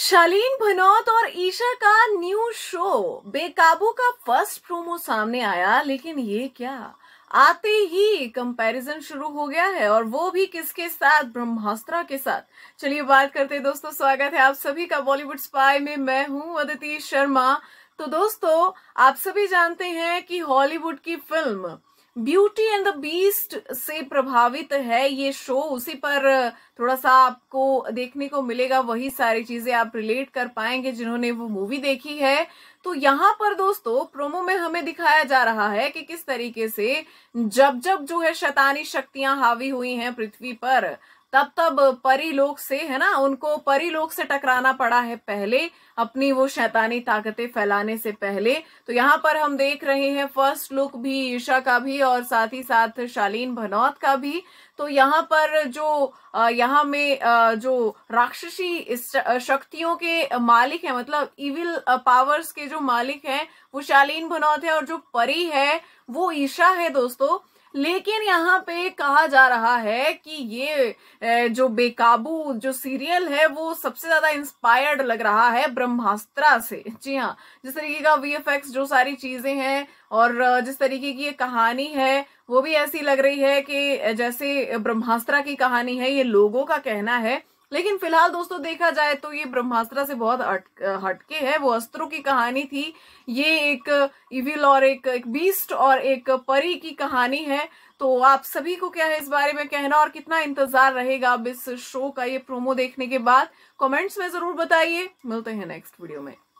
शालीन भनौत और ईशा का new show बेकाबू का फर्स्ट प्रोमो सामने आया लेकिन ये क्या आते ही कंपैरिजन शुरू हो गया है और वो भी किसके साथ ब्रह्मास्त्रा के साथ चलिए बात करते हैं दोस्तों स्वागत है आप सभी का बॉलीवुड स्पाई में मैं हूं अदिति शर्मा तो दोस्तों आप सभी जानते हैं कि हॉलीवुड की film beauty and the beast से प्रभावित है ये शो उसी पर थोड़ा सा आपको देखने को मिलेगा वही सारी चीजें आप रिलेट कर पाएंगे जिन्होंने वो मूवी देखी है तो यहाँ पर दोस्तों प्रोमो में हमें दिखाया जा रहा है कि किस तरीके से जब जब जो है शैतानी शक्तियां हावी हुई हैं पृथ्वी पर तब तब परीलोक से है ना उनको परीलोक से टकराना पड़ा है पहले अपनी वो शैतानी ताकतें फैलाने से पहले तो यहाँ पर हम देख रहे हैं फर्स्ट लुक भी ईशा का भी और साथ ही साथ शालीन भनौत का भी तो यहाँ पर जो यहाँ में जो राक्षसी शक्तियों के मालिक है मतलब इविल पावर्स के जो मालिक है वो शालीन भनौत है और जो परी है वो ईशा है दोस्तों लेकिन यहाँ पे कहा जा रहा है कि ये जो बेकाबू जो सीरियल है वो सबसे ज्यादा इंस्पायर्ड लग रहा है ब्रह्मास्त्रा से जी हाँ जिस तरीके का वी जो सारी चीजें हैं और जिस तरीके की ये कहानी है वो भी ऐसी लग रही है कि जैसे ब्रह्मास्त्रा की कहानी है ये लोगों का कहना है लेकिन फिलहाल दोस्तों देखा जाए तो ये ब्रह्मास्त्र से बहुत हटके है वो अस्त्रों की कहानी थी ये एक इविल और एक, एक बीस्ट और एक परी की कहानी है तो आप सभी को क्या है इस बारे में कहना और कितना इंतजार रहेगा अब इस शो का ये प्रोमो देखने के बाद कमेंट्स में जरूर बताइए मिलते हैं नेक्स्ट वीडियो में